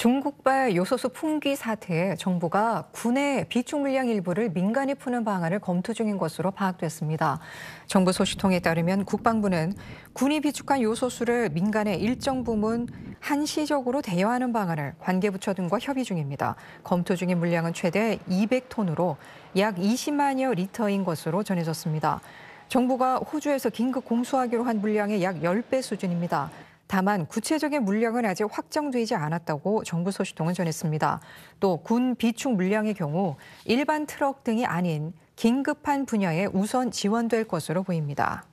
중국발 요소수 풍기 사태에 정부가 군의 비축 물량 일부를 민간이 푸는 방안을 검토 중인 것으로 파악됐습니다. 정부 소식통에 따르면 국방부는 군이 비축한 요소수를 민간의 일정 부문 한시적으로 대여하는 방안을 관계부처 등과 협의 중입니다. 검토 중인 물량은 최대 200톤으로 약 20만여 리터인 것으로 전해졌습니다. 정부가 호주에서 긴급 공수하기로 한 물량의 약 10배 수준입니다. 다만 구체적인 물량은 아직 확정되지 않았다고 정부 소식통은 전했습니다. 또 군 비축 물량의 경우 일반 트럭 등이 아닌 긴급한 분야에 우선 지원될 것으로 보입니다.